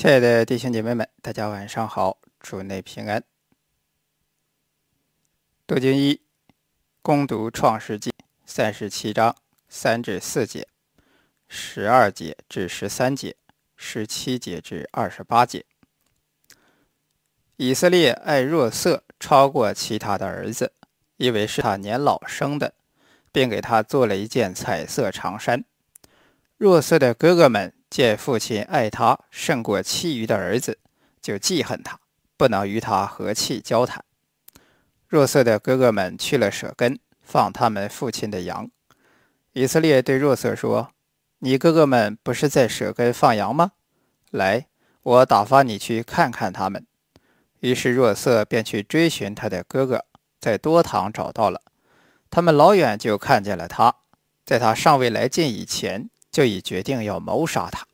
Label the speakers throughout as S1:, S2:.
S1: 亲爱的弟兄姐妹们，大家晚上好，主内平安。杜经一攻读《创世纪三十七章三至四节、十二节至十三节、十七节至二十八节。以色列爱若瑟超过其他的儿子，因为是他年老生的，便给他做了一件彩色长衫。若瑟的哥哥们。见父亲爱他胜过其余的儿子，就记恨他，不能与他和气交谈。若瑟的哥哥们去了舍根，放他们父亲的羊。以色列对若瑟说：“你哥哥们不是在舍根放羊吗？来，我打发你去看看他们。”于是若瑟便去追寻他的哥哥，在多堂找到了。他们老远就看见了他，在他尚未来近以前，就已决定要谋杀他。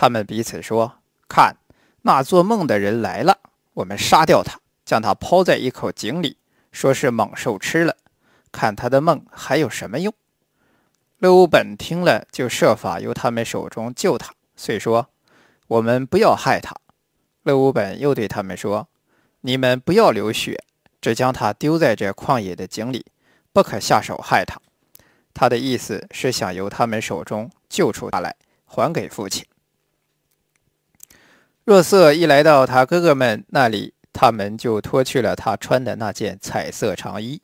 S1: 他们彼此说：“看，那做梦的人来了，我们杀掉他，将他抛在一口井里，说是猛兽吃了。看他的梦还有什么用？”勒乌本听了，就设法由他们手中救他。遂说：“我们不要害他。”勒乌本又对他们说：“你们不要流血，只将他丢在这旷野的井里，不可下手害他。”他的意思是想由他们手中救出他来，还给父亲。若瑟一来到他哥哥们那里，他们就脱去了他穿的那件彩色长衣，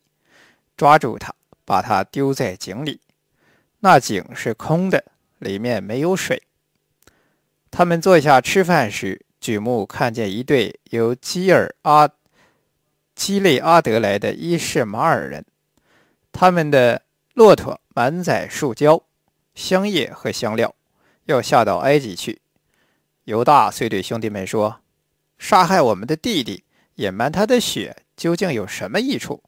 S1: 抓住他，把他丢在井里。那井是空的，里面没有水。他们坐下吃饭时，举目看见一对由基尔阿基利阿德来的伊士马尔人，他们的骆驼满载树胶、香叶和香料，要下到埃及去。犹大遂对兄弟们说：“杀害我们的弟弟，隐瞒他的血，究竟有什么益处？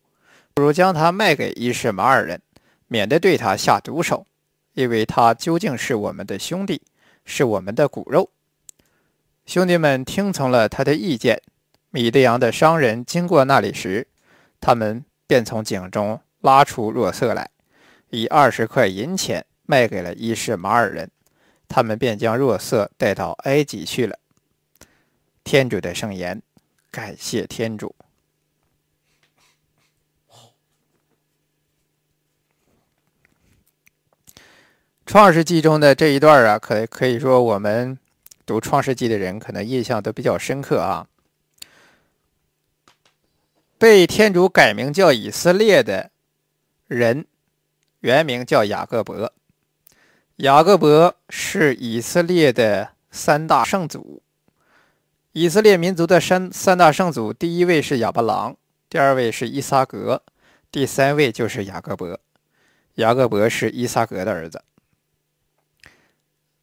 S1: 不如将他卖给伊什马尔人，免得对他下毒手。因为他究竟是我们的兄弟，是我们的骨肉。”兄弟们听从了他的意见。米德扬的商人经过那里时，他们便从井中拉出若瑟来，以二十块银钱卖给了伊什马尔人。他们便将若瑟带到埃及去了。天主的圣言，感谢天主。创世纪中的这一段啊，可可以说我们读创世纪的人可能印象都比较深刻啊。被天主改名叫以色列的人，原名叫雅各伯。雅各伯是以色列的三大圣祖，以色列民族的三三大圣祖，第一位是亚巴郎，第二位是伊萨格，第三位就是雅各伯。雅各伯是伊萨格的儿子。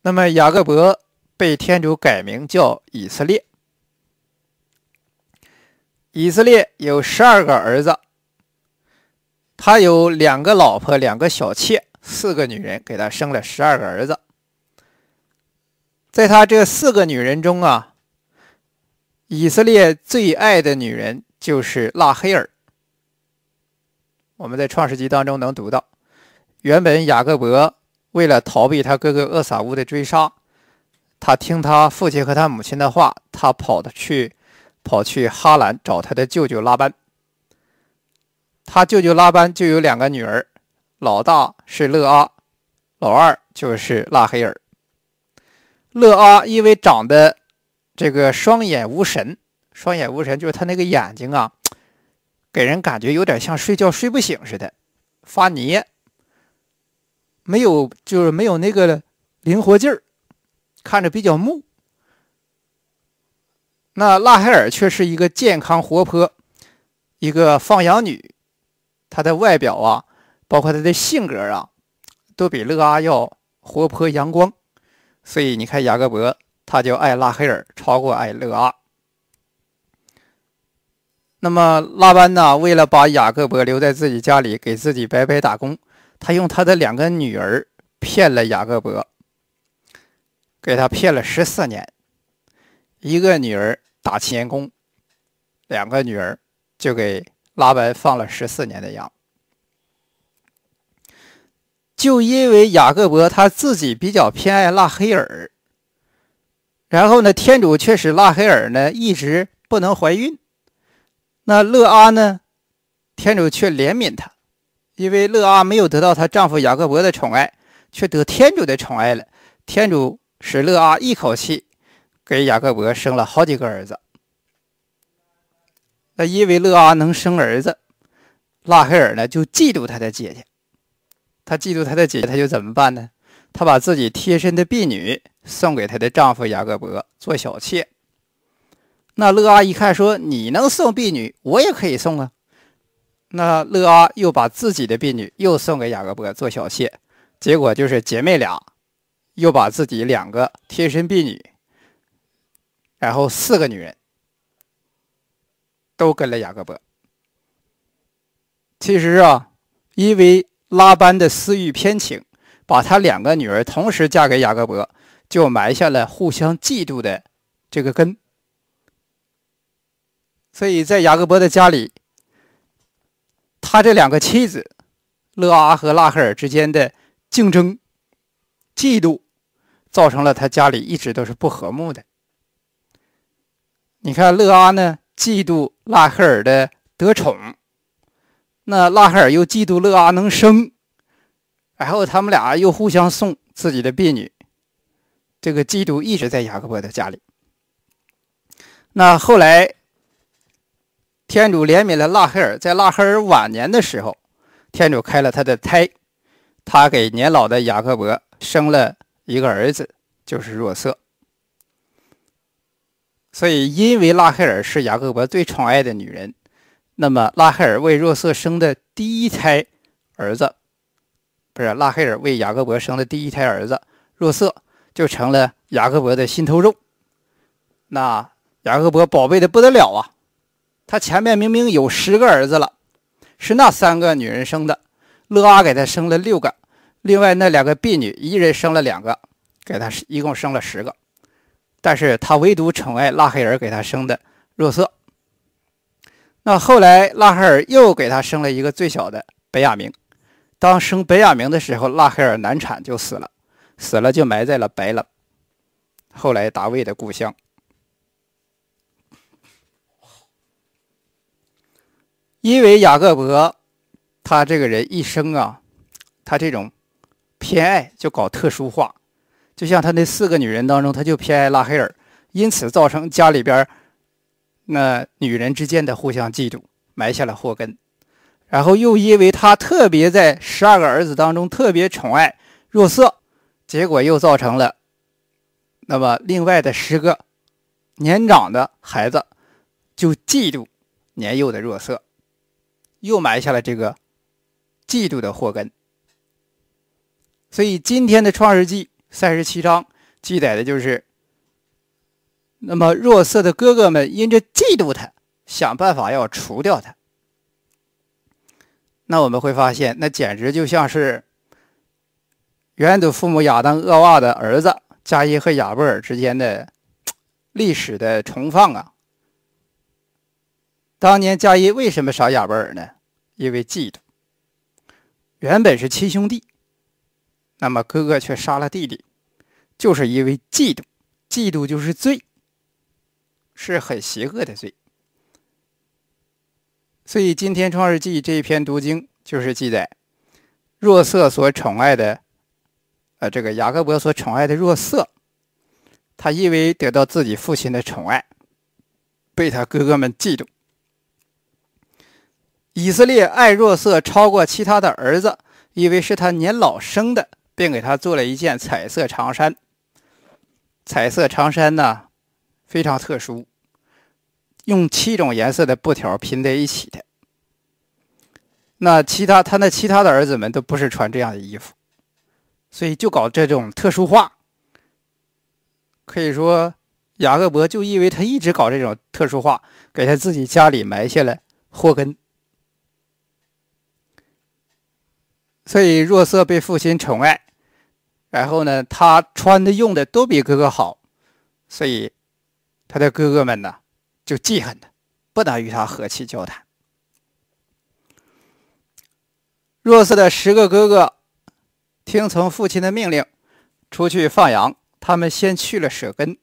S1: 那么雅各伯被天主改名叫以色列。以色列有十二个儿子，他有两个老婆，两个小妾。四个女人给他生了十二个儿子，在他这四个女人中啊，以色列最爱的女人就是拉黑尔。我们在《创世纪当中能读到，原本雅各伯为了逃避他哥哥厄撒乌的追杀，他听他父亲和他母亲的话，他跑的去跑去哈兰找他的舅舅拉班。他舅舅拉班就有两个女儿。老大是乐阿，老二就是拉黑尔。乐阿因为长得这个双眼无神，双眼无神就是他那个眼睛啊，给人感觉有点像睡觉睡不醒似的，发泥，没有就是没有那个灵活劲儿，看着比较木。那拉海尔却是一个健康活泼，一个放羊女，她的外表啊。包括他的性格啊，都比勒阿要活泼阳光，所以你看雅各伯他就爱拉黑尔超过爱勒阿。那么拉班呢，为了把雅各伯留在自己家里给自己白白打工，他用他的两个女儿骗了雅各伯，给他骗了十四年，一个女儿打钳工，两个女儿就给拉班放了十四年的羊。就因为雅各伯他自己比较偏爱拉黑尔，然后呢，天主却使拉黑尔呢一直不能怀孕。那乐阿呢，天主却怜悯她，因为乐阿没有得到她丈夫雅各伯的宠爱，却得天主的宠爱了。天主使乐阿一口气给雅各伯生了好几个儿子。那因为乐阿能生儿子，拉黑尔呢就嫉妒他的姐姐。她嫉妒她的姐，姐，她就怎么办呢？她把自己贴身的婢女送给她的丈夫雅各伯做小妾。那乐阿一看说：“你能送婢女，我也可以送啊。”那乐阿又把自己的婢女又送给雅各伯做小妾，结果就是姐妹俩又把自己两个贴身婢女，然后四个女人都跟了雅各伯。其实啊，因为拉班的私欲偏情，把他两个女儿同时嫁给雅各伯，就埋下了互相嫉妒的这个根。所以在雅各伯的家里，他这两个妻子勒阿和拉赫尔之间的竞争、嫉妒，造成了他家里一直都是不和睦的。你看勒阿呢，嫉妒拉赫尔的得宠。那拉海尔又嫉妒勒阿能生，然后他们俩又互相送自己的婢女。这个嫉妒一直在雅各伯的家里。那后来，天主怜悯了拉海尔，在拉海尔晚年的时候，天主开了他的胎，他给年老的雅各伯生了一个儿子，就是若瑟。所以，因为拉海尔是雅各伯最宠爱的女人。那么，拉黑尔为若瑟生的第一胎儿子，不是拉黑尔为雅各伯生的第一胎儿子，若瑟就成了雅各伯的心头肉。那雅各伯宝贝的不得了啊！他前面明明有十个儿子了，是那三个女人生的，勒阿给他生了六个，另外那两个婢女一人生了两个，给他一共生了十个，但是他唯独宠爱拉黑尔给他生的若瑟。那后来，拉海尔又给他生了一个最小的，北亚明。当生北亚明的时候，拉海尔难产就死了，死了就埋在了白冷，后来大卫的故乡。因为雅各伯，他这个人一生啊，他这种偏爱就搞特殊化，就像他那四个女人当中，他就偏爱拉海尔，因此造成家里边。那女人之间的互相嫉妒埋下了祸根，然后又因为他特别在十二个儿子当中特别宠爱若瑟，结果又造成了那么另外的十个年长的孩子就嫉妒年幼的若瑟，又埋下了这个嫉妒的祸根。所以今天的创世纪》三十七章记载的就是。那么，弱色的哥哥们因着嫉妒他，想办法要除掉他。那我们会发现，那简直就像是原祖父母亚当、厄娃的儿子加因和亚伯尔之间的历史的重放啊。当年加因为什么杀亚伯尔呢？因为嫉妒。原本是亲兄弟，那么哥哥却杀了弟弟，就是因为嫉妒。嫉妒就是罪。是很邪恶的罪，所以今天《创世纪》这一篇读经就是记载，若瑟所宠爱的，呃，这个雅各伯所宠爱的若瑟，他因为得到自己父亲的宠爱，被他哥哥们嫉妒。以色列爱若瑟超过其他的儿子，因为是他年老生的，并给他做了一件彩色长衫。彩色长衫呢？非常特殊，用七种颜色的布条拼在一起的。那其他他那其他的儿子们都不是穿这样的衣服，所以就搞这种特殊化。可以说，雅各伯就因为他一直搞这种特殊化，给他自己家里埋下了祸根。所以若瑟被父亲宠爱，然后呢，他穿的用的都比哥哥好，所以。他的哥哥们呢，就记恨他，不能与他和气交谈。若瑟的十个哥哥听从父亲的命令，出去放羊。他们先去了舍根，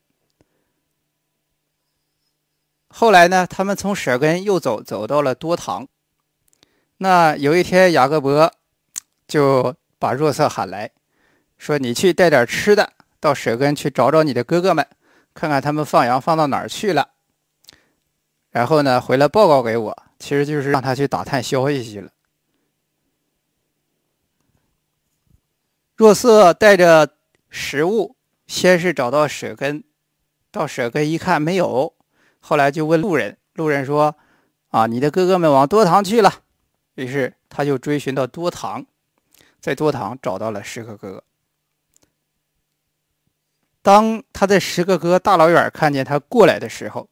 S1: 后来呢，他们从舍根又走，走到了多堂。那有一天，雅各伯就把若瑟喊来说：“你去带点吃的，到舍根去找找你的哥哥们。”看看他们放羊放到哪儿去了，然后呢回来报告给我，其实就是让他去打探消息去了。若瑟带着食物，先是找到舍根，到舍根一看没有，后来就问路人，路人说：“啊，你的哥哥们往多堂去了。”于是他就追寻到多堂，在多堂找到了十和哥哥。当他的十个哥大老远看见他过来的时候，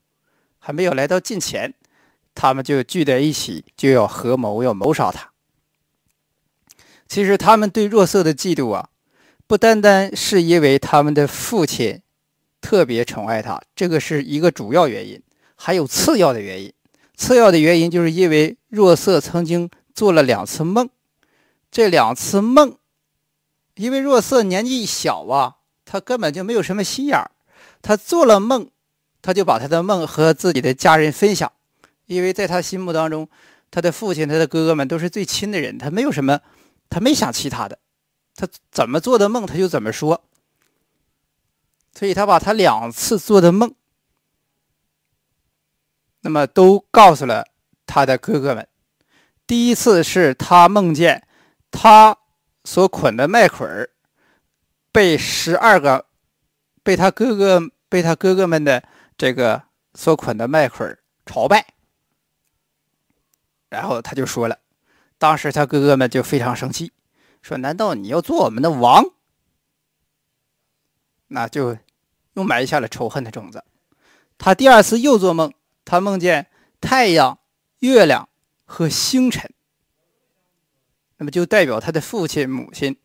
S1: 还没有来到近前，他们就聚在一起，就要合谋要谋杀他。其实他们对若瑟的嫉妒啊，不单单是因为他们的父亲特别宠爱他，这个是一个主要原因，还有次要的原因。次要的原因就是因为若瑟曾经做了两次梦，这两次梦，因为若瑟年纪小啊。他根本就没有什么心眼儿，他做了梦，他就把他的梦和自己的家人分享，因为在他心目当中，他的父亲、他的哥哥们都是最亲的人，他没有什么，他没想其他的，他怎么做的梦他就怎么说，所以他把他两次做的梦，那么都告诉了他的哥哥们。第一次是他梦见他所捆的麦捆儿。被十二个，被他哥哥、被他哥哥们的这个所捆的麦捆朝拜，然后他就说了，当时他哥哥们就非常生气，说：“难道你要做我们的王？”那就又埋下了仇恨的种子。他第二次又做梦，他梦见太阳、月亮和星辰，那么就代表他的父亲、母亲。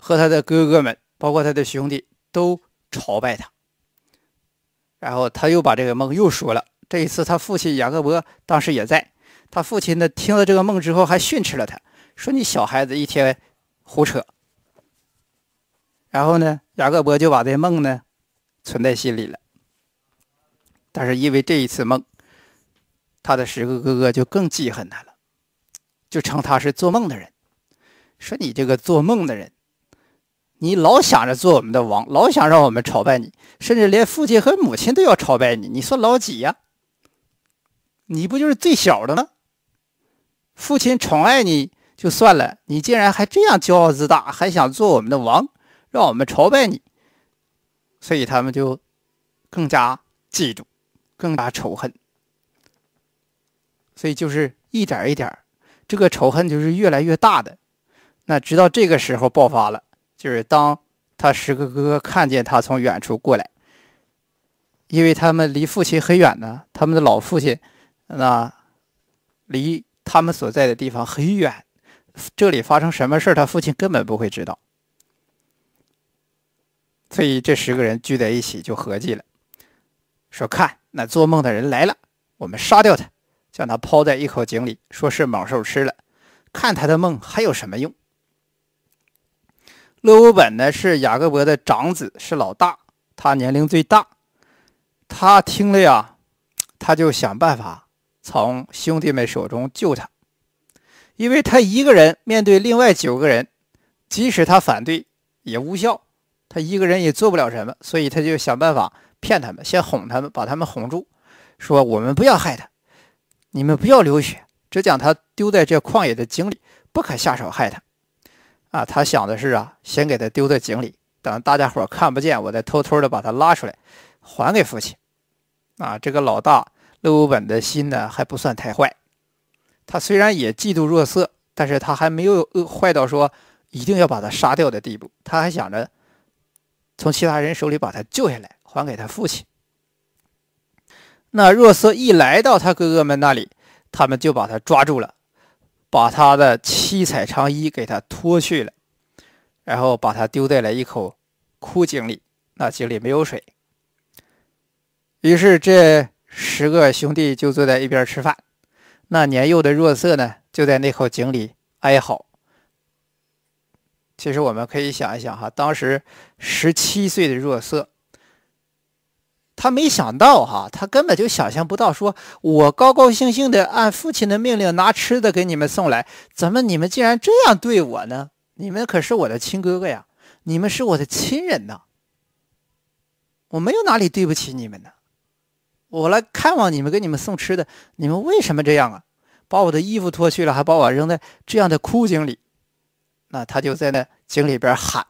S1: 和他的哥哥们，包括他的兄弟，都朝拜他。然后他又把这个梦又说了。这一次，他父亲雅各伯当时也在。他父亲呢，听了这个梦之后，还训斥了他，说：“你小孩子一天胡扯。”然后呢，雅各伯就把这梦呢存在心里了。但是因为这一次梦，他的十个哥哥就更记恨他了，就称他是做梦的人，说：“你这个做梦的人。”你老想着做我们的王，老想让我们朝拜你，甚至连父亲和母亲都要朝拜你。你算老几呀？你不就是最小的吗？父亲宠爱你就算了，你竟然还这样骄傲自大，还想做我们的王，让我们朝拜你。所以他们就更加嫉妒，更加仇恨。所以就是一点一点，这个仇恨就是越来越大的。那直到这个时候爆发了。就是当他十个哥哥看见他从远处过来，因为他们离父亲很远呢，他们的老父亲，那离他们所在的地方很远，这里发生什么事他父亲根本不会知道。所以这十个人聚在一起就合计了，说看那做梦的人来了，我们杀掉他，将他抛在一口井里，说是猛兽吃了，看他的梦还有什么用。勒乌本呢是雅各伯的长子，是老大，他年龄最大。他听了呀，他就想办法从兄弟们手中救他，因为他一个人面对另外九个人，即使他反对也无效，他一个人也做不了什么，所以他就想办法骗他们，先哄他们，把他们哄住，说我们不要害他，你们不要流血，只将他丢在这旷野的井里，不可下手害他。啊，他想的是啊，先给他丢在井里，等大家伙看不见，我再偷偷的把他拉出来，还给父亲。啊，这个老大陆乌本的心呢，还不算太坏。他虽然也嫉妒若瑟，但是他还没有坏到说一定要把他杀掉的地步。他还想着从其他人手里把他救下来，还给他父亲。那若瑟一来到他哥哥们那里，他们就把他抓住了。把他的七彩长衣给他脱去了，然后把他丢在了一口枯井里。那井里没有水。于是这十个兄弟就坐在一边吃饭。那年幼的若瑟呢，就在那口井里哀嚎。其实我们可以想一想哈，当时十七岁的若瑟。他没想到哈，他根本就想象不到，说我高高兴兴的按父亲的命令拿吃的给你们送来，怎么你们竟然这样对我呢？你们可是我的亲哥哥呀，你们是我的亲人呐，我没有哪里对不起你们呢，我来看望你们，给你们送吃的，你们为什么这样啊？把我的衣服脱去了，还把我扔在这样的枯井里，那他就在那井里边喊：“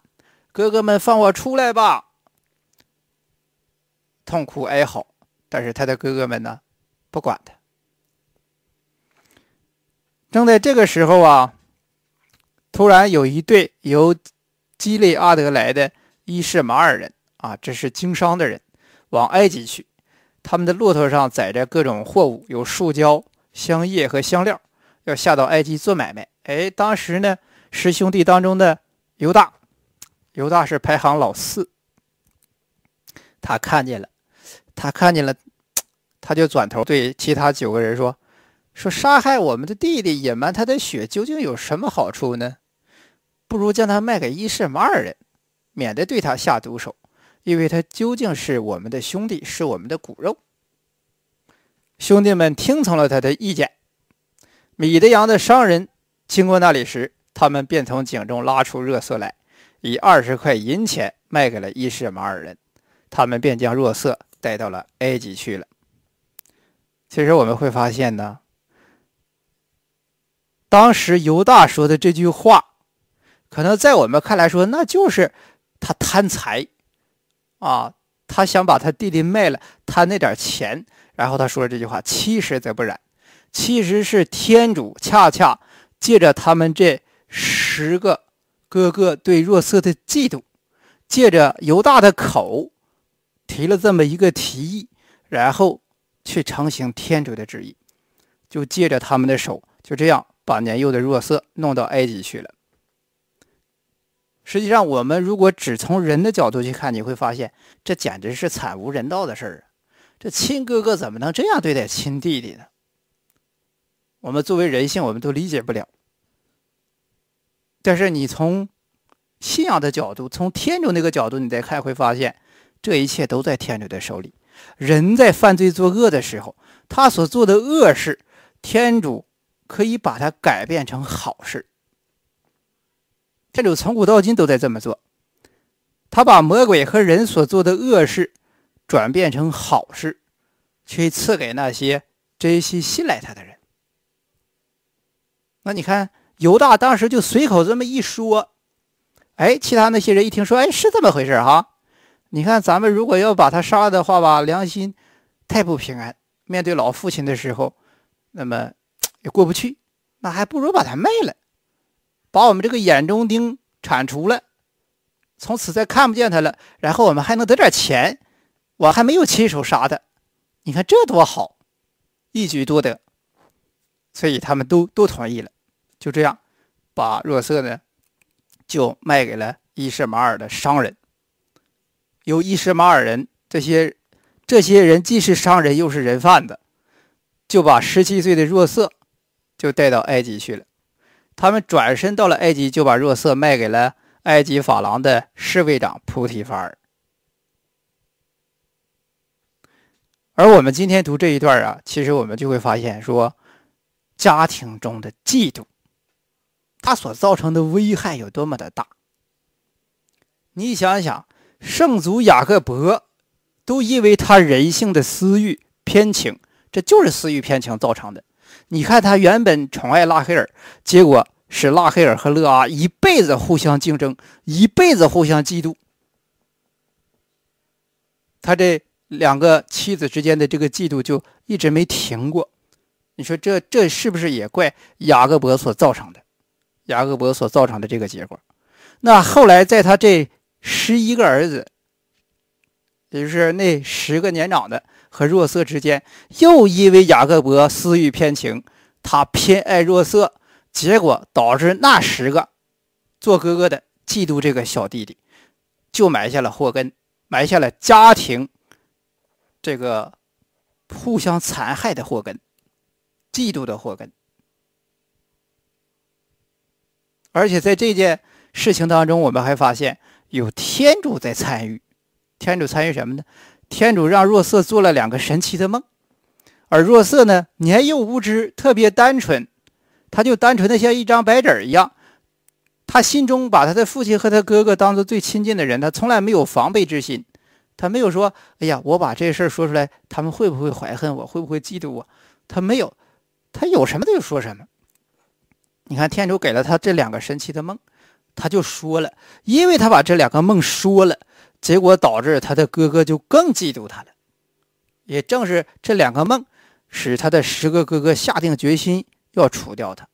S1: 哥哥们，放我出来吧！”痛哭哀嚎，但是他的哥哥们呢，不管他。正在这个时候啊，突然有一队由基利阿德来的伊什马尔人啊，这是经商的人，往埃及去。他们的骆驼上载着各种货物，有树胶、香叶和香料，要下到埃及做买卖。哎，当时呢，十兄弟当中的犹大，犹大是排行老四，他看见了。他看见了，他就转头对其他九个人说：“说杀害我们的弟弟，隐瞒他的血，究竟有什么好处呢？不如将他卖给伊什马尔人，免得对他下毒手，因为他究竟是我们的兄弟，是我们的骨肉。”兄弟们听从了他的意见。米德扬的商人经过那里时，他们便从井中拉出热色来，以二十块银钱卖给了伊什马尔人，他们便将热色。带到了埃及去了。其实我们会发现呢，当时犹大说的这句话，可能在我们看来说，那就是他贪财啊，他想把他弟弟卖了，贪那点钱。然后他说了这句话，其实则不然，其实是天主恰恰借着他们这十个哥哥对若瑟的嫉妒，借着犹大的口。提了这么一个提议，然后去成行天主的旨意，就借着他们的手，就这样把年幼的若瑟弄到埃及去了。实际上，我们如果只从人的角度去看，你会发现这简直是惨无人道的事儿啊！这亲哥哥怎么能这样对待亲弟弟呢？我们作为人性，我们都理解不了。但是你从信仰的角度，从天主那个角度你再看，会发现。这一切都在天主的手里。人在犯罪作恶的时候，他所做的恶事，天主可以把它改变成好事。天主从古到今都在这么做，他把魔鬼和人所做的恶事转变成好事，去赐给那些珍惜信赖他的人。那你看，犹大当时就随口这么一说，哎，其他那些人一听说，哎，是这么回事哈。你看，咱们如果要把他杀的话吧，良心太不平安。面对老父亲的时候，那么也过不去。那还不如把他卖了，把我们这个眼中钉铲除了，从此再看不见他了。然后我们还能得点钱。我还没有亲手杀他，你看这多好，一举多得。所以他们都都同意了，就这样，把若瑟呢就卖给了伊斯马尔的商人。由伊斯玛尔人这些这些人既是商人又是人贩子，就把十七岁的若瑟就带到埃及去了。他们转身到了埃及，就把若瑟卖给了埃及法郎的侍卫长菩提凡。而我们今天读这一段啊，其实我们就会发现，说家庭中的嫉妒，它所造成的危害有多么的大。你想想。圣祖雅各伯都因为他人性的私欲偏情，这就是私欲偏情造成的。你看他原本宠爱拉黑尔，结果使拉黑尔和勒阿一辈子互相竞争，一辈子互相嫉妒。他这两个妻子之间的这个嫉妒就一直没停过。你说这这是不是也怪雅各伯所造成的？雅各伯所造成的这个结果。那后来在他这。十一个儿子，也就是那十个年长的和若瑟之间，又因为雅各伯私欲偏情，他偏爱若瑟，结果导致那十个做哥哥的嫉妒这个小弟弟，就埋下了祸根，埋下了家庭这个互相残害的祸根，嫉妒的祸根。而且在这件事情当中，我们还发现。有天主在参与，天主参与什么呢？天主让若瑟做了两个神奇的梦，而若瑟呢，年幼无知，特别单纯，他就单纯的像一张白纸一样，他心中把他的父亲和他哥哥当做最亲近的人，他从来没有防备之心，他没有说，哎呀，我把这事说出来，他们会不会怀恨我，会不会嫉妒我？他没有，他有什么他就说什么。你看，天主给了他这两个神奇的梦。他就说了，因为他把这两个梦说了，结果导致他的哥哥就更嫉妒他了。也正是这两个梦，使他的十个哥哥下定决心要除掉他。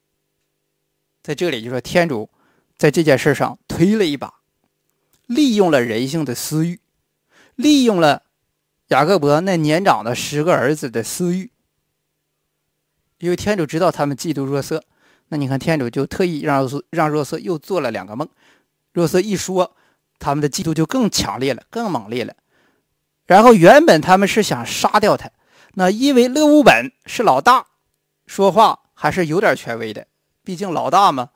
S1: 在这里就说天主在这件事上推了一把，利用了人性的私欲，利用了雅各伯那年长的十个儿子的私欲，因为天主知道他们嫉妒若瑟。那你看，天主就特意让让若瑟又做了两个梦，若瑟一说，他们的嫉妒就更强烈了，更猛烈了。然后原本他们是想杀掉他，那因为勒乌本是老大，说话还是有点权威的，毕竟老大嘛。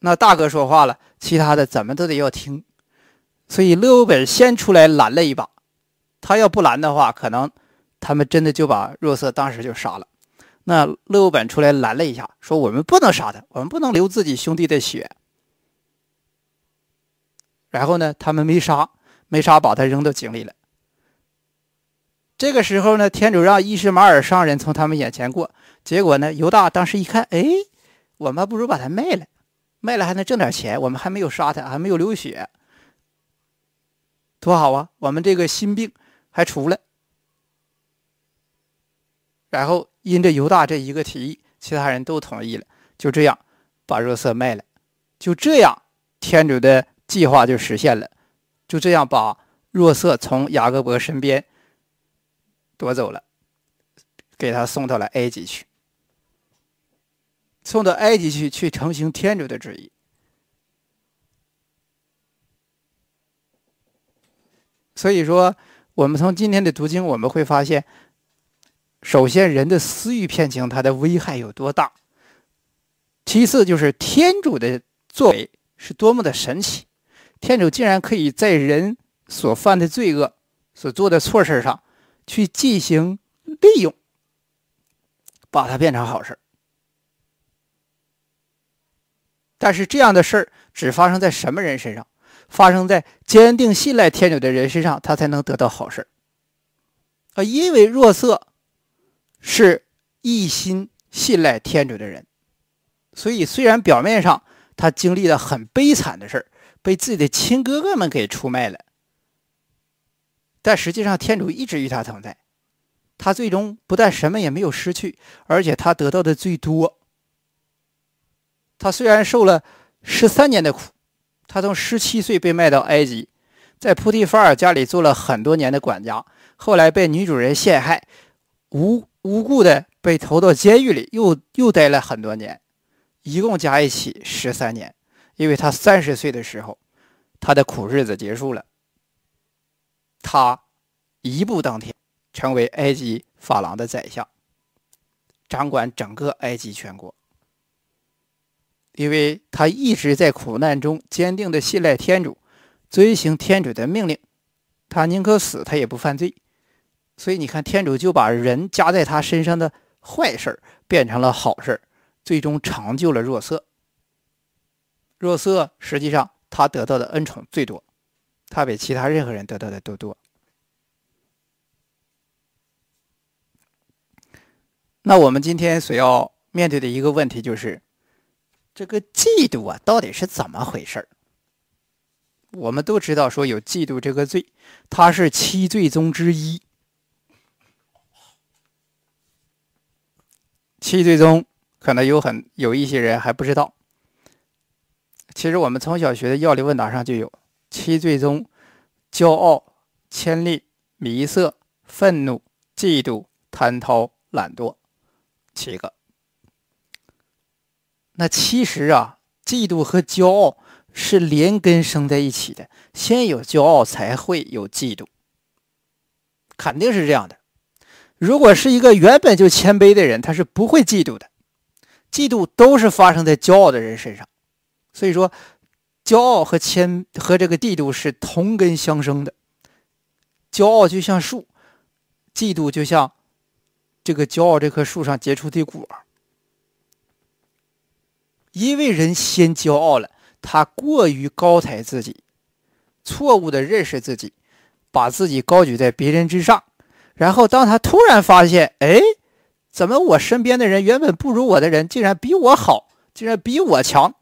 S1: 那大哥说话了，其他的怎么都得要听。所以勒乌本先出来拦了一把，他要不拦的话，可能他们真的就把若瑟当时就杀了。那乐欧本出来拦了一下，说：“我们不能杀他，我们不能流自己兄弟的血。”然后呢，他们没杀，没杀，把他扔到井里了。这个时候呢，天主让伊什马尔商人从他们眼前过。结果呢，犹大当时一看，哎，我们不如把他卖了，卖了还能挣点钱，我们还没有杀他，还没有流血，多好啊！我们这个心病还除了。然后。因着犹大这一个提议，其他人都同意了。就这样，把若瑟卖了。就这样，天主的计划就实现了。就这样，把若瑟从雅各伯身边夺走了，给他送到了埃及去，送到埃及去去成行天主的旨意。所以说，我们从今天的读经，我们会发现。首先，人的私欲骗情，它的危害有多大？其次，就是天主的作为是多么的神奇，天主竟然可以在人所犯的罪恶、所做的错事上，去进行利用，把它变成好事儿。但是，这样的事儿只发生在什么人身上？发生在坚定信赖天主的人身上，他才能得到好事儿。啊，因为弱色。是一心信赖天主的人，所以虽然表面上他经历了很悲惨的事被自己的亲哥哥们给出卖了，但实际上天主一直与他同在。他最终不但什么也没有失去，而且他得到的最多。他虽然受了十三年的苦，他从十七岁被卖到埃及，在菩提法尔家里做了很多年的管家，后来被女主人陷害，无。无故的被投到监狱里，又又待了很多年，一共加一起十三年。因为他三十岁的时候，他的苦日子结束了。他一步登天，成为埃及法郎的宰相，掌管整个埃及全国。因为他一直在苦难中坚定的信赖天主，遵行天主的命令，他宁可死，他也不犯罪。所以你看，天主就把人加在他身上的坏事变成了好事最终成就了若瑟。若瑟实际上他得到的恩宠最多，他比其他任何人得到的都多。那我们今天所要面对的一个问题就是，这个嫉妒啊，到底是怎么回事我们都知道说有嫉妒这个罪，它是七罪中之一。七最终可能有很有一些人还不知道，其实我们从小学的《药理问答》上就有七最终，骄傲、悭力、迷色、愤怒、嫉妒、贪饕、懒惰，七个。那其实啊，嫉妒和骄傲是连根生在一起的，先有骄傲才会有嫉妒，肯定是这样的。如果是一个原本就谦卑的人，他是不会嫉妒的。嫉妒都是发生在骄傲的人身上，所以说，骄傲和谦和这个嫉妒是同根相生的。骄傲就像树，嫉妒就像这个骄傲这棵树上结出的果。因为人先骄傲了，他过于高抬自己，错误的认识自己，把自己高举在别人之上。然后，当他突然发现，哎，怎么我身边的人原本不如我的人，竟然比我好，竟然比我强，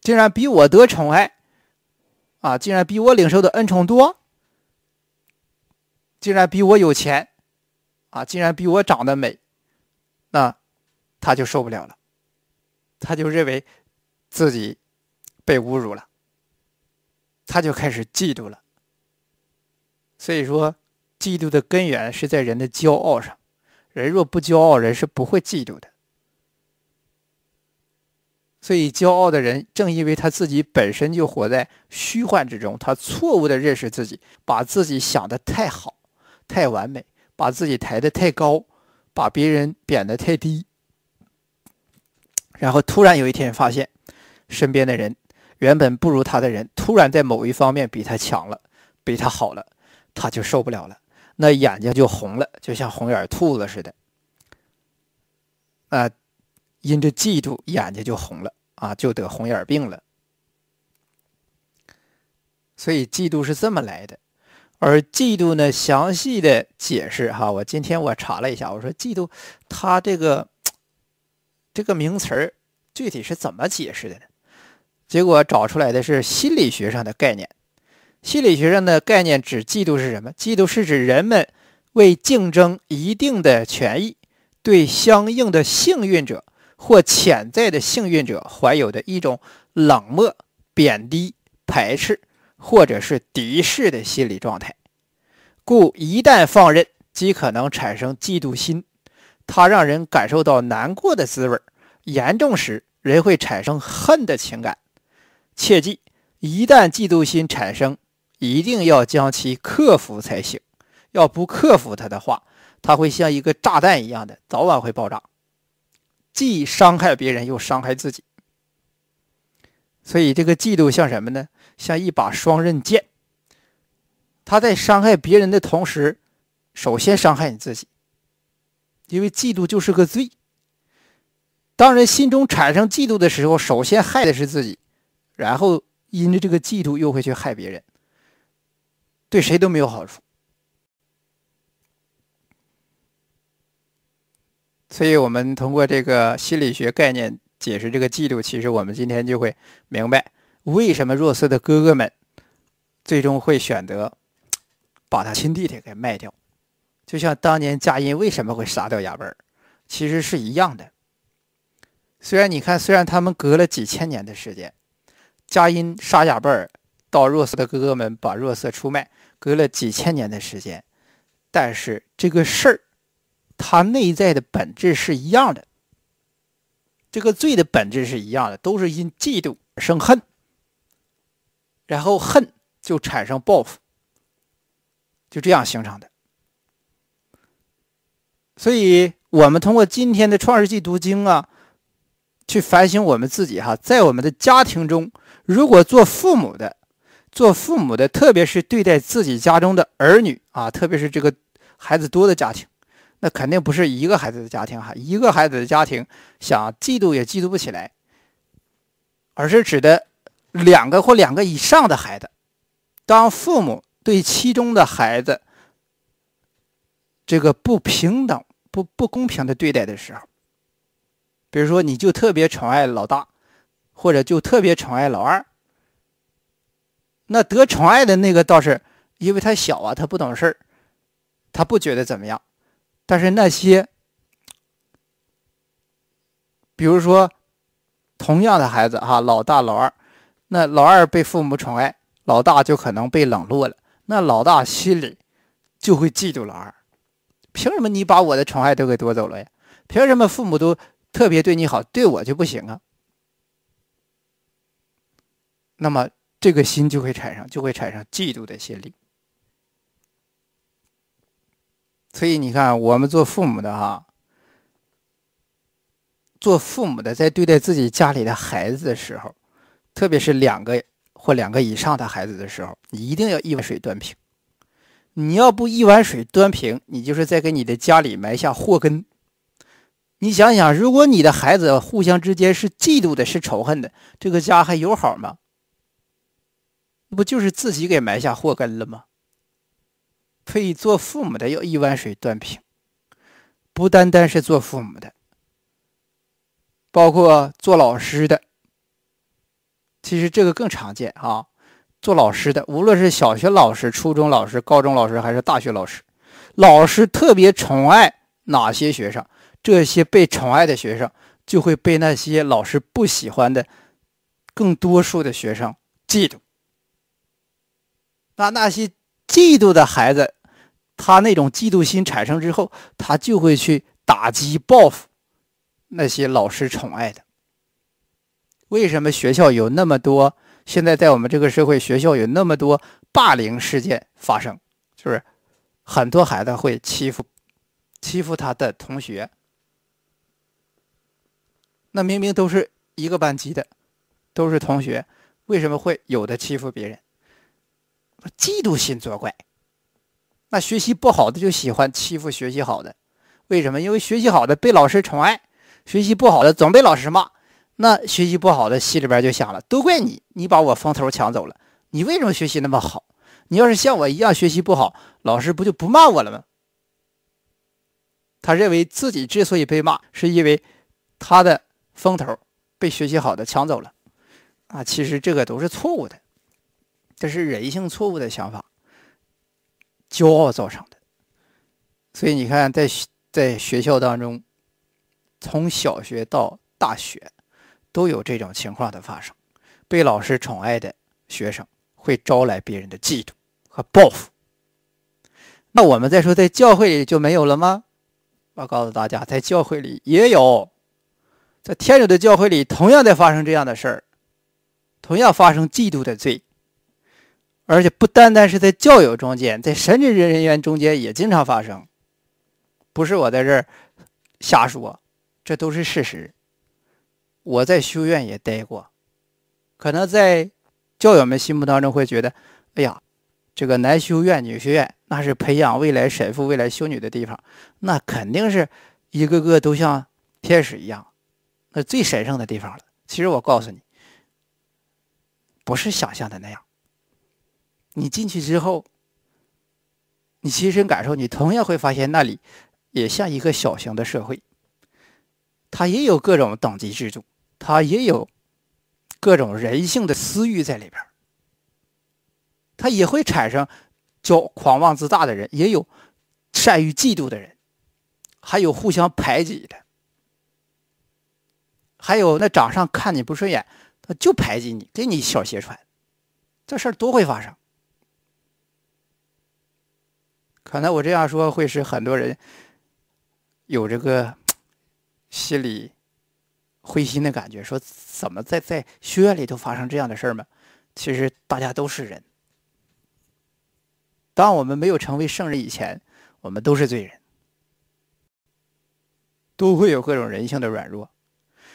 S1: 竟然比我得宠爱，啊，竟然比我领受的恩宠多，竟然比我有钱，啊，竟然比我长得美，那他就受不了了，他就认为自己被侮辱了，他就开始嫉妒了，所以说。嫉妒的根源是在人的骄傲上，人若不骄傲，人是不会嫉妒的。所以，骄傲的人正因为他自己本身就活在虚幻之中，他错误的认识自己，把自己想的太好、太完美，把自己抬得太高，把别人贬得太低。然后，突然有一天发现，身边的人原本不如他的人，突然在某一方面比他强了，比他好了，他就受不了了。那眼睛就红了，就像红眼兔子似的。啊，因着嫉妒，眼睛就红了啊，就得红眼病了。所以嫉妒是这么来的，而嫉妒呢，详细的解释哈，我今天我查了一下，我说嫉妒，它这个这个名词儿具体是怎么解释的呢？结果找出来的是心理学上的概念。心理学上的概念指嫉妒是什么？嫉妒是指人们为竞争一定的权益，对相应的幸运者或潜在的幸运者怀有的一种冷漠、贬低、排斥或者是敌视的心理状态。故一旦放任，即可能产生嫉妒心。它让人感受到难过的滋味，严重时人会产生恨的情感。切记，一旦嫉妒心产生。一定要将其克服才行，要不克服它的话，它会像一个炸弹一样的，早晚会爆炸，既伤害别人又伤害自己。所以，这个嫉妒像什么呢？像一把双刃剑，它在伤害别人的同时，首先伤害你自己，因为嫉妒就是个罪。当人心中产生嫉妒的时候，首先害的是自己，然后因着这个嫉妒又会去害别人。对谁都没有好处，所以，我们通过这个心理学概念解释这个嫉妒，其实我们今天就会明白，为什么若瑟的哥哥们最终会选择把他亲弟弟给卖掉。就像当年佳音为什么会杀掉雅贝尔，其实是一样的。虽然你看，虽然他们隔了几千年的时间，佳音杀雅贝尔，到若瑟的哥哥们把若瑟出卖。隔了几千年的时间，但是这个事儿，它内在的本质是一样的。这个罪的本质是一样的，都是因嫉妒而生恨，然后恨就产生报复，就这样形成的。所以，我们通过今天的《创世纪》读经啊，去反省我们自己哈，在我们的家庭中，如果做父母的，做父母的，特别是对待自己家中的儿女啊，特别是这个孩子多的家庭，那肯定不是一个孩子的家庭哈。一个孩子的家庭想嫉妒也嫉妒不起来，而是指的两个或两个以上的孩子。当父母对其中的孩子这个不平等、不不公平的对待的时候，比如说你就特别宠爱老大，或者就特别宠爱老二。那得宠爱的那个倒是，因为他小啊，他不懂事儿，他不觉得怎么样。但是那些，比如说同样的孩子哈，老大、老二，那老二被父母宠爱，老大就可能被冷落了。那老大心里就会嫉妒老二，凭什么你把我的宠爱都给夺走了呀？凭什么父母都特别对你好，对我就不行啊？那么。这个心就会产生，就会产生嫉妒的心理。所以你看，我们做父母的哈，做父母的在对待自己家里的孩子的时候，特别是两个或两个以上的孩子的时候，你一定要一碗水端平。你要不一碗水端平，你就是在给你的家里埋下祸根。你想想，如果你的孩子互相之间是嫉妒的，是仇恨的，这个家还有好吗？不就是自己给埋下祸根了吗？可以做父母的要一碗水端平，不单单是做父母的，包括做老师的。其实这个更常见啊，做老师的，无论是小学老师、初中老师、高中老师还是大学老师，老师特别宠爱哪些学生，这些被宠爱的学生就会被那些老师不喜欢的、更多数的学生嫉妒。那那些嫉妒的孩子，他那种嫉妒心产生之后，他就会去打击报复那些老师宠爱的。为什么学校有那么多？现在在我们这个社会，学校有那么多霸凌事件发生，就是很多孩子会欺负欺负他的同学。那明明都是一个班级的，都是同学，为什么会有的欺负别人？嫉妒心作怪，那学习不好的就喜欢欺负学习好的，为什么？因为学习好的被老师宠爱，学习不好的总被老师骂。那学习不好的心里边就想了：都怪你，你把我风头抢走了。你为什么学习那么好？你要是像我一样学习不好，老师不就不骂我了吗？他认为自己之所以被骂，是因为他的风头被学习好的抢走了。啊，其实这个都是错误的。这是人性错误的想法，骄傲造成的。所以你看，在在学校当中，从小学到大学，都有这种情况的发生。被老师宠爱的学生会招来别人的嫉妒和报复。那我们再说，在教会里就没有了吗？我告诉大家，在教会里也有，在天主的教会里，同样在发生这样的事儿，同样发生嫉妒的罪。而且不单单是在教友中间，在神职人员中间也经常发生，不是我在这儿瞎说，这都是事实。我在修院也待过，可能在教友们心目当中会觉得，哎呀，这个男修院、女修院，那是培养未来神父、未来修女的地方，那肯定是一个个都像天使一样，那最神圣的地方了。其实我告诉你，不是想象的那样。你进去之后，你亲身感受，你同样会发现那里也像一个小型的社会，它也有各种等级制度，它也有各种人性的私欲在里边它也会产生叫狂妄自大的人，也有善于嫉妒的人，还有互相排挤的，还有那掌上看你不顺眼，他就排挤你，给你小鞋穿，这事儿会发生。可能我这样说会使很多人有这个心里灰心的感觉，说怎么在在学院里头发生这样的事儿吗？其实大家都是人，当我们没有成为圣人以前，我们都是罪人，都会有各种人性的软弱，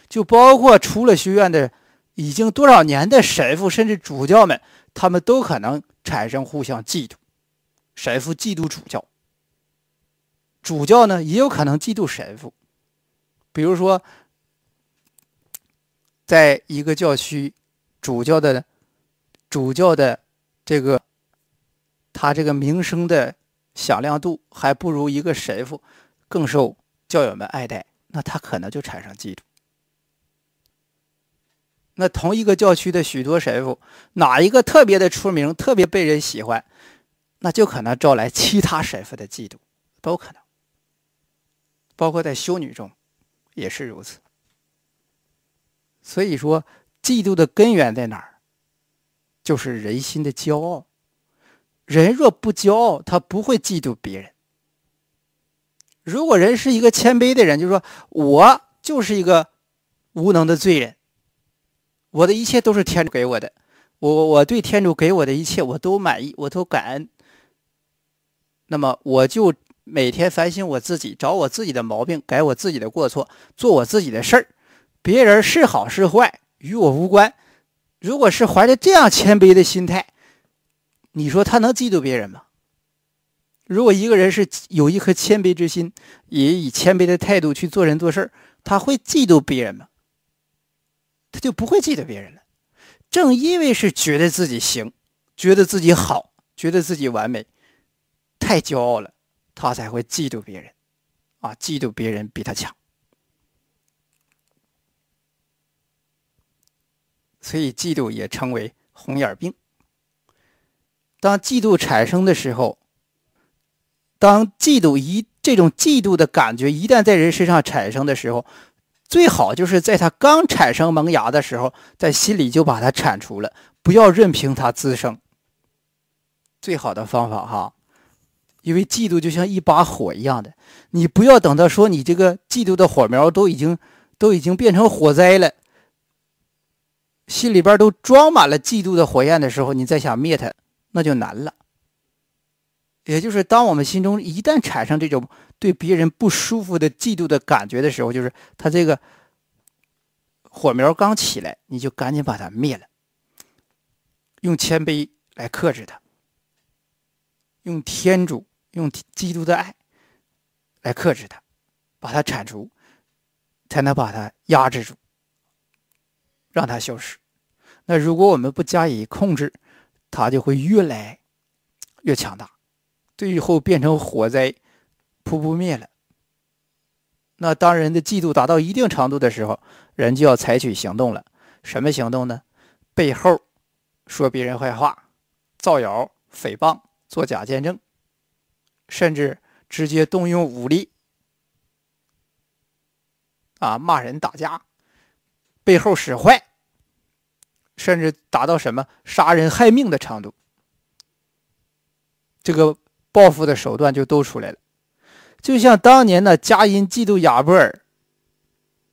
S1: 就包括出了学院的已经多少年的神父，甚至主教们，他们都可能产生互相嫉妒。神父嫉妒主教，主教呢也有可能嫉妒神父。比如说，在一个教区，主教的主教的这个他这个名声的响亮度还不如一个神父更受教友们爱戴，那他可能就产生嫉妒。那同一个教区的许多神父，哪一个特别的出名，特别被人喜欢？那就可能招来其他神父的嫉妒，都可能，包括在修女中也是如此。所以说，嫉妒的根源在哪儿？就是人心的骄傲。人若不骄傲，他不会嫉妒别人。如果人是一个谦卑的人，就是说我就是一个无能的罪人，我的一切都是天主给我的，我我对天主给我的一切我都满意，我都感恩。那么我就每天反省我自己，找我自己的毛病，改我自己的过错，做我自己的事儿。别人是好是坏与我无关。如果是怀着这样谦卑的心态，你说他能嫉妒别人吗？如果一个人是有一颗谦卑之心，也以谦卑的态度去做人做事他会嫉妒别人吗？他就不会嫉妒别人了。正因为是觉得自己行，觉得自己好，觉得自己完美。太骄傲了，他才会嫉妒别人啊！嫉妒别人比他强，所以嫉妒也称为红眼病。当嫉妒产生的时候，当嫉妒一这种嫉妒的感觉一旦在人身上产生的时候，最好就是在他刚产生萌芽的时候，在心里就把它铲除了，不要任凭它滋生。最好的方法，哈。因为嫉妒就像一把火一样的，你不要等到说你这个嫉妒的火苗都已经都已经变成火灾了，心里边都装满了嫉妒的火焰的时候，你再想灭它那就难了。也就是当我们心中一旦产生这种对别人不舒服的嫉妒的感觉的时候，就是他这个火苗刚起来，你就赶紧把它灭了，用谦卑来克制它，用天主。用基督的爱来克制它，把它铲除，才能把它压制住，让它消失。那如果我们不加以控制，它就会越来越强大，最后变成火灾扑不灭了。那当人的嫉妒达到一定程度的时候，人就要采取行动了。什么行动呢？背后说别人坏话，造谣、诽谤、做假见证。甚至直接动用武力，啊，骂人、打架、背后使坏，甚至达到什么杀人害命的程度，这个报复的手段就都出来了。就像当年的佳因嫉妒亚伯尔，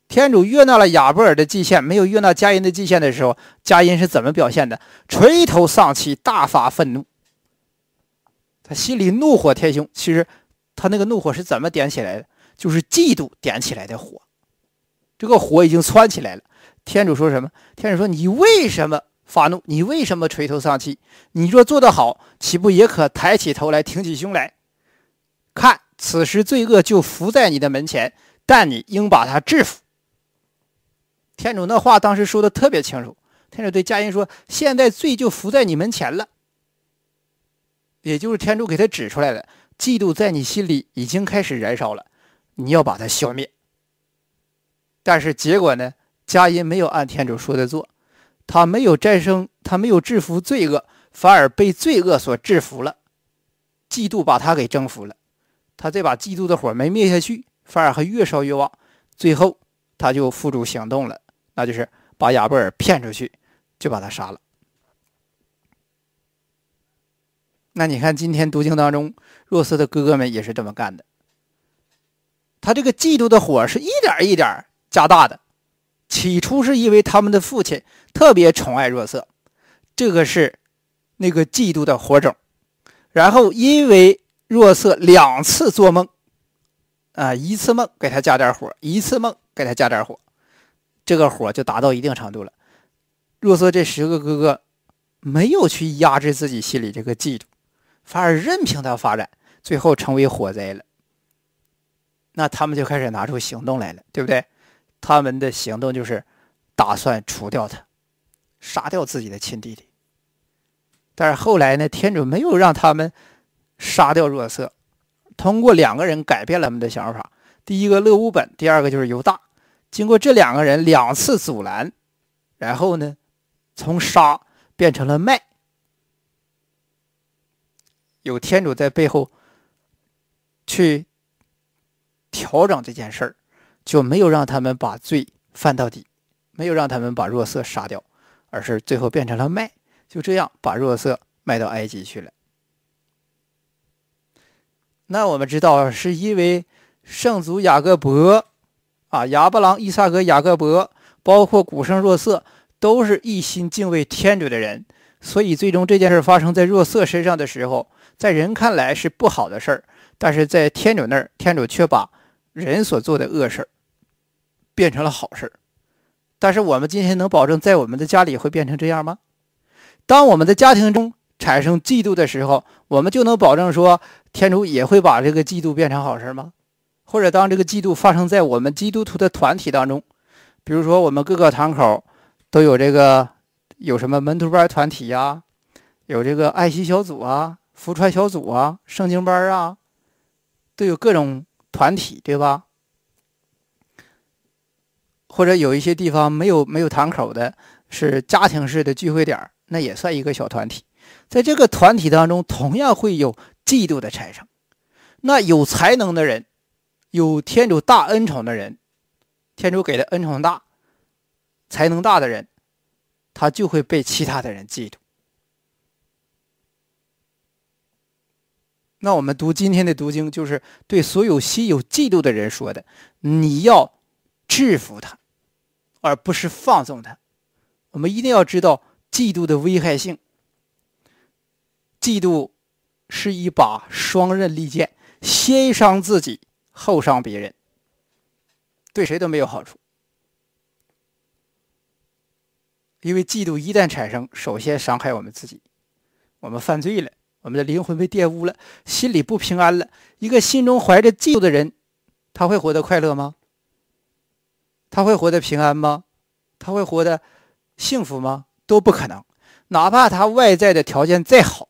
S1: 天主悦纳了亚伯尔的祭献，没有悦纳佳因的祭献的时候，佳因是怎么表现的？垂头丧气，大发愤怒。他心里怒火天雄，其实他那个怒火是怎么点起来的？就是嫉妒点起来的火。这个火已经窜起来了。天主说什么？天主说：“你为什么发怒？你为什么垂头丧气？你若做得好，岂不也可抬起头来，挺起胸来看？此时罪恶就伏在你的门前，但你应把它制服。”天主那话当时说的特别清楚。天主对佳音说：“现在罪就伏在你门前了。”也就是天主给他指出来的，嫉妒在你心里已经开始燃烧了，你要把它消灭。但是结果呢？迦因没有按天主说的做，他没有战胜，他没有制服罪恶，反而被罪恶所制服了。嫉妒把他给征服了，他这把嫉妒的火没灭下去，反而还越烧越旺。最后他就付诸行动了，那就是把亚伯尔骗出去，就把他杀了。那你看，今天读经当中，若瑟的哥哥们也是这么干的。他这个嫉妒的火是一点一点加大的，起初是因为他们的父亲特别宠爱若瑟，这个是那个嫉妒的火种。然后因为若瑟两次做梦，啊，一次梦给他加点火，一次梦给他加点火，这个火就达到一定程度了。若瑟这十个哥哥没有去压制自己心里这个嫉妒。反而任凭他发展，最后成为火灾了。那他们就开始拿出行动来了，对不对？他们的行动就是打算除掉他，杀掉自己的亲弟弟。但是后来呢，天主没有让他们杀掉若瑟，通过两个人改变了他们的想法。第一个勒乌本，第二个就是犹大。经过这两个人两次阻拦，然后呢，从杀变成了卖。有天主在背后去调整这件事儿，就没有让他们把罪犯到底，没有让他们把若瑟杀掉，而是最后变成了卖，就这样把若瑟卖到埃及去了。那我们知道，是因为圣祖雅各伯啊、亚伯郎、伊萨格、雅各伯，包括古圣若瑟，都是一心敬畏天主的人，所以最终这件事发生在若瑟身上的时候。在人看来是不好的事儿，但是在天主那儿，天主却把人所做的恶事儿变成了好事儿。但是我们今天能保证在我们的家里会变成这样吗？当我们的家庭中产生嫉妒的时候，我们就能保证说天主也会把这个嫉妒变成好事儿吗？或者当这个嫉妒发生在我们基督徒的团体当中，比如说我们各个堂口都有这个有什么门徒班团体呀，有这个爱心小组啊。福川小组啊，圣经班啊，都有各种团体，对吧？或者有一些地方没有没有堂口的，是家庭式的聚会点，那也算一个小团体。在这个团体当中，同样会有嫉妒的产生。那有才能的人，有天主大恩宠的人，天主给的恩宠大，才能大的人，他就会被其他的人嫉妒。那我们读今天的读经，就是对所有心有嫉妒的人说的：你要制服他，而不是放纵他。我们一定要知道嫉妒的危害性。嫉妒是一把双刃利剑，先伤自己，后伤别人，对谁都没有好处。因为嫉妒一旦产生，首先伤害我们自己，我们犯罪了。我们的灵魂被玷污了，心里不平安了。一个心中怀着嫉妒的人，他会活得快乐吗？他会活得平安吗？他会活得幸福吗？都不可能。哪怕他外在的条件再好，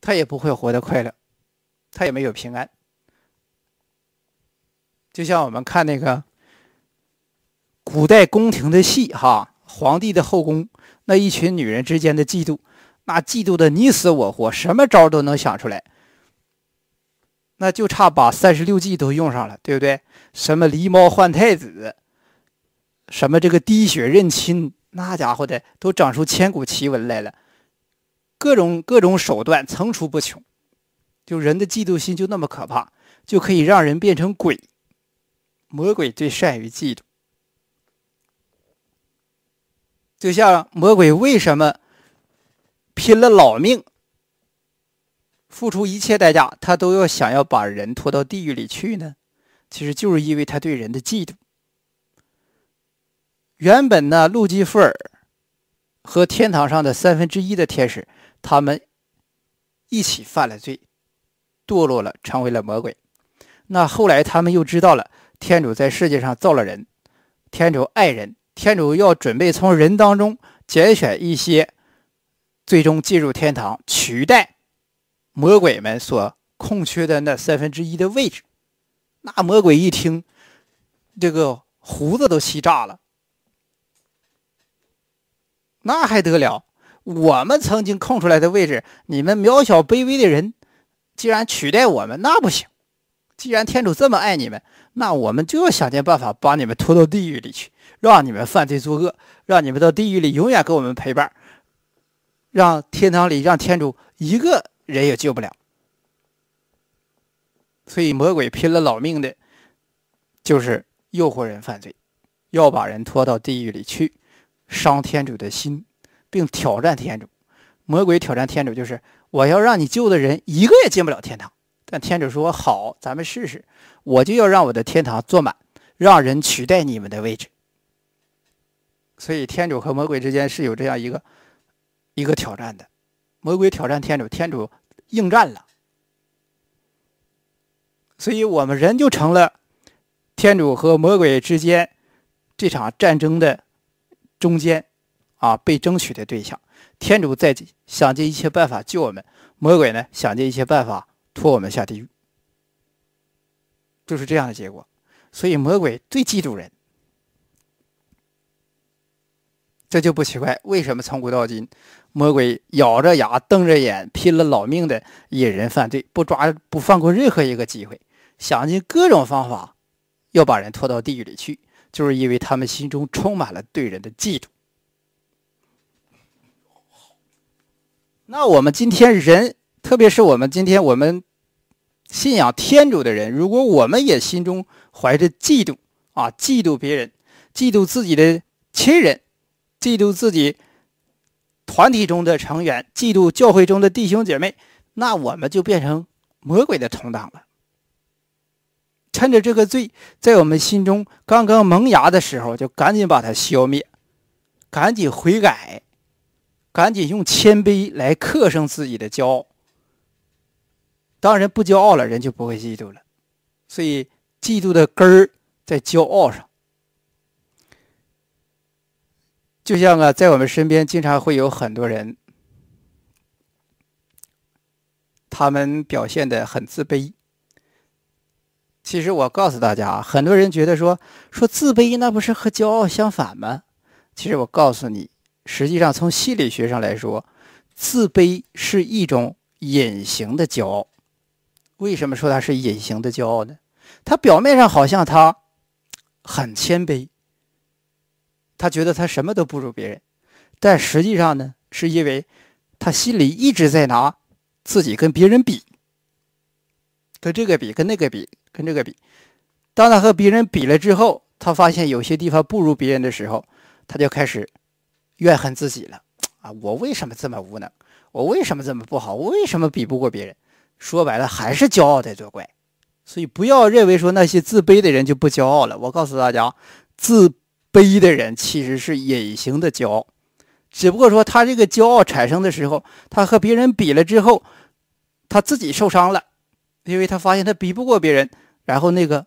S1: 他也不会活得快乐，他也没有平安。就像我们看那个古代宫廷的戏，哈，皇帝的后宫，那一群女人之间的嫉妒。那嫉妒的你死我活，什么招都能想出来，那就差把三十六计都用上了，对不对？什么狸猫换太子，什么这个滴血认亲，那家伙的都长出千古奇闻来了，各种各种手段层出不穷，就人的嫉妒心就那么可怕，就可以让人变成鬼，魔鬼最善于嫉妒，就像魔鬼为什么？拼了老命，付出一切代价，他都要想要把人拖到地狱里去呢。其实，就是因为他对人的嫉妒。原本呢，路基弗尔和天堂上的三分之一的天使，他们一起犯了罪，堕落了，成为了魔鬼。那后来，他们又知道了天主在世界上造了人，天主爱人，天主要准备从人当中拣选一些。最终进入天堂，取代魔鬼们所空缺的那三分之一的位置。那魔鬼一听，这个胡子都气炸了。那还得了？我们曾经空出来的位置，你们渺小卑微的人，既然取代我们，那不行。既然天主这么爱你们，那我们就要想尽办法把你们拖到地狱里去，让你们犯罪作恶，让你们到地狱里永远跟我们陪伴。让天堂里让天主一个人也救不了，所以魔鬼拼了老命的，就是诱惑人犯罪，要把人拖到地狱里去，伤天主的心，并挑战天主。魔鬼挑战天主就是我要让你救的人一个也进不了天堂。但天主说好，咱们试试，我就要让我的天堂坐满，让人取代你们的位置。所以天主和魔鬼之间是有这样一个。一个挑战的，魔鬼挑战天主，天主应战了，所以我们人就成了天主和魔鬼之间这场战争的中间啊，被争取的对象。天主在想尽一切办法救我们，魔鬼呢想尽一切办法拖我们下地狱，就是这样的结果。所以魔鬼最嫉妒人。这就不奇怪。为什么从古到今，魔鬼咬着牙、瞪着眼、拼了老命的引人犯罪，不抓不放过任何一个机会，想尽各种方法要把人拖到地狱里去？就是因为他们心中充满了对人的嫉妒。那我们今天人，特别是我们今天我们信仰天主的人，如果我们也心中怀着嫉妒啊，嫉妒别人，嫉妒自己的亲人。嫉妒自己团体中的成员，嫉妒教会中的弟兄姐妹，那我们就变成魔鬼的同党了。趁着这个罪在我们心中刚刚萌芽的时候，就赶紧把它消灭，赶紧悔改，赶紧用谦卑来克胜自己的骄傲。当然，不骄傲了，人就不会嫉妒了。所以，嫉妒的根儿在骄傲上。就像啊，在我们身边经常会有很多人，他们表现的很自卑。其实我告诉大家啊，很多人觉得说说自卑，那不是和骄傲相反吗？其实我告诉你，实际上从心理学上来说，自卑是一种隐形的骄傲。为什么说它是隐形的骄傲呢？它表面上好像他很谦卑。他觉得他什么都不如别人，但实际上呢，是因为他心里一直在拿自己跟别人比，跟这个比，跟那个比，跟这个比。当他和别人比了之后，他发现有些地方不如别人的时候，他就开始怨恨自己了。啊，我为什么这么无能？我为什么这么不好？我为什么比不过别人？说白了，还是骄傲在作怪。所以，不要认为说那些自卑的人就不骄傲了。我告诉大家，自。悲的人其实是隐形的骄傲，只不过说他这个骄傲产生的时候，他和别人比了之后，他自己受伤了，因为他发现他比不过别人，然后那个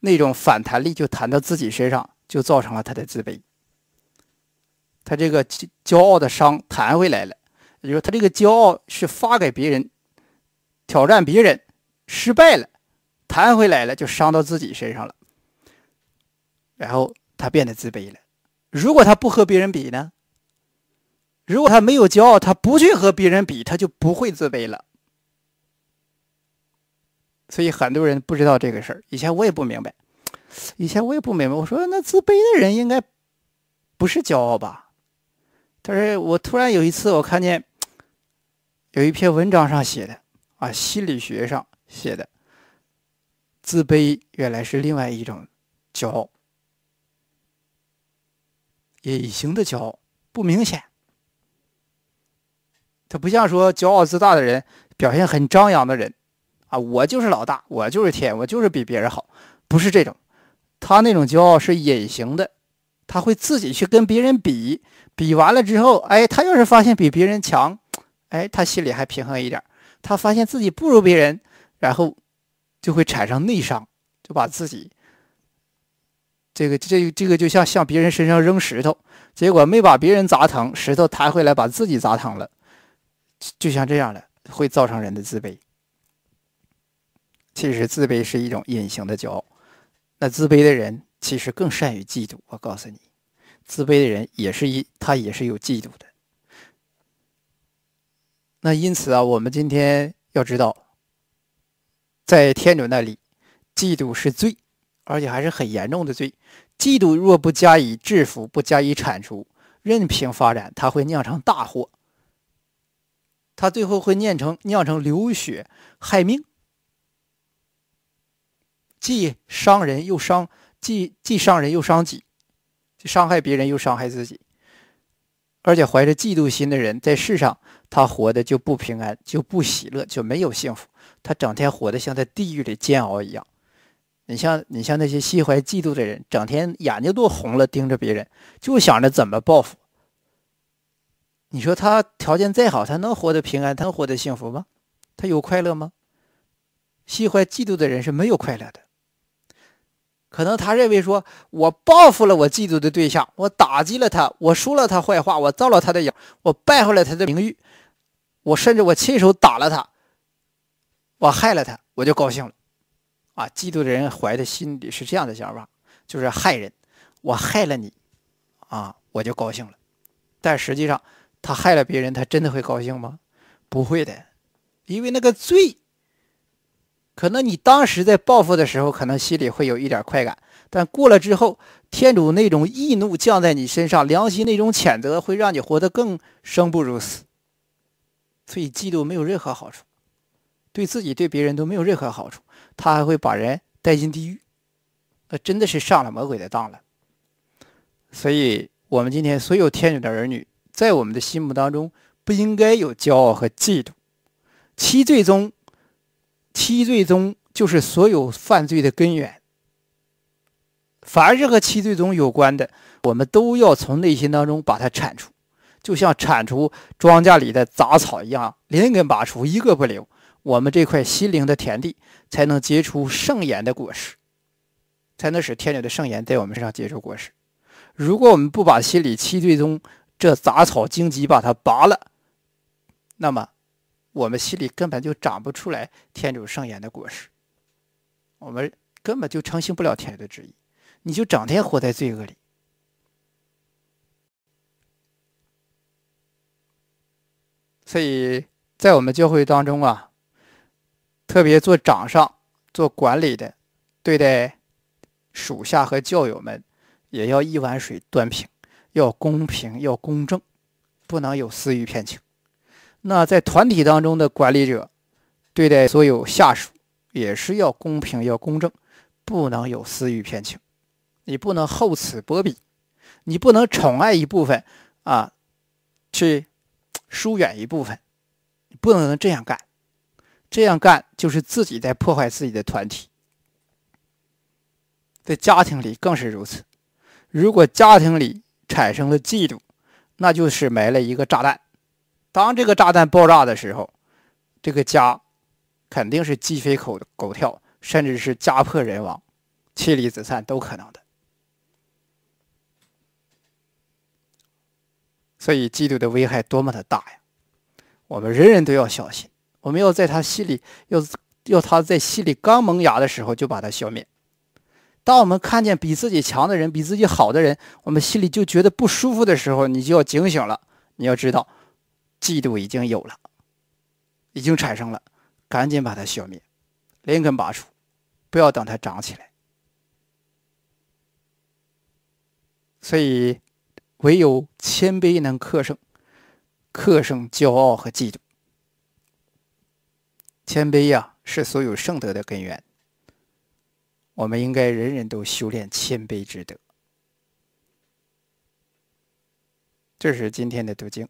S1: 那种反弹力就弹到自己身上，就造成了他的自卑。他这个骄傲的伤弹回来了，你说他这个骄傲是发给别人，挑战别人，失败了，弹回来了就伤到自己身上了。然后他变得自卑了。如果他不和别人比呢？如果他没有骄傲，他不去和别人比，他就不会自卑了。所以很多人不知道这个事儿。以前我也不明白，以前我也不明白。我说那自卑的人应该不是骄傲吧？但是我突然有一次我看见有一篇文章上写的啊，心理学上写的，自卑原来是另外一种骄傲。隐形的骄傲，不明显。他不像说骄傲自大的人，表现很张扬的人，啊，我就是老大，我就是天，我就是比别人好，不是这种。他那种骄傲是隐形的，他会自己去跟别人比，比完了之后，哎，他要是发现比别人强，哎，他心里还平衡一点；他发现自己不如别人，然后就会产生内伤，就把自己。这个这这个就像向别人身上扔石头，结果没把别人砸疼，石头弹回来把自己砸疼了，就像这样的会造成人的自卑。其实自卑是一种隐形的骄傲，那自卑的人其实更善于嫉妒。我告诉你，自卑的人也是一他也是有嫉妒的。那因此啊，我们今天要知道，在天主那里，嫉妒是罪。而且还是很严重的罪，嫉妒若不加以制服，不加以铲除，任凭发展，它会酿成大祸。它最后会酿成酿成流血害命，既伤人又伤，既既伤人又伤己，伤害别人又伤害自己。而且怀着嫉妒心的人，在世上他活的就不平安，就不喜乐，就没有幸福。他整天活的像在地狱里煎熬一样。你像你像那些心怀嫉妒的人，整天眼睛都红了，盯着别人，就想着怎么报复。你说他条件再好，他能活得平安，他能活得幸福吗？他有快乐吗？心怀嫉妒的人是没有快乐的。可能他认为说，我报复了我嫉妒的对象，我打击了他，我说了他坏话，我造了他的谣，我败坏了他的名誉，我甚至我亲手打了他，我害了他，我就高兴了。啊，嫉妒的人怀的心里是这样的想法，就是害人。我害了你，啊，我就高兴了。但实际上，他害了别人，他真的会高兴吗？不会的，因为那个罪，可能你当时在报复的时候，可能心里会有一点快感，但过了之后，天主那种易怒降在你身上，良心那种谴责，会让你活得更生不如死。所以，嫉妒没有任何好处，对自己对别人都没有任何好处。他还会把人带进地狱，那真的是上了魔鬼的当了。所以，我们今天所有天主的儿女，在我们的心目当中，不应该有骄傲和嫉妒。七罪宗，七罪宗就是所有犯罪的根源。凡是和七罪宗有关的，我们都要从内心当中把它铲除，就像铲除庄稼里的杂草一样，连根拔除，一个不留。我们这块心灵的田地。才能结出圣言的果实，才能使天主的圣言在我们身上结出果实。如果我们不把心里七罪中这杂草荆棘把它拔了，那么我们心里根本就长不出来天主圣言的果实，我们根本就成行不了天主的旨意，你就整天活在罪恶里。所以在我们教会当中啊。特别做掌上、做管理的，对待属下和教友们，也要一碗水端平，要公平，要公正，不能有私欲偏情。那在团体当中的管理者，对待所有下属也是要公平、要公正，不能有私欲偏情。你不能厚此薄彼，你不能宠爱一部分啊，去疏远一部分，不能这样干。这样干就是自己在破坏自己的团体，在家庭里更是如此。如果家庭里产生了嫉妒，那就是埋了一个炸弹。当这个炸弹爆炸的时候，这个家肯定是鸡飞狗狗跳，甚至是家破人亡、妻离子散都可能的。所以，嫉妒的危害多么的大呀！我们人人都要小心。我们要在他心里，要要他在心里刚萌芽的时候就把它消灭。当我们看见比自己强的人、比自己好的人，我们心里就觉得不舒服的时候，你就要警醒了。你要知道，嫉妒已经有了，已经产生了，赶紧把它消灭，连根拔除，不要等它长起来。所以，唯有谦卑能克胜，克胜骄傲和嫉妒。谦卑呀，是所有圣德的根源。我们应该人人都修炼谦卑之德。这是今天的读经。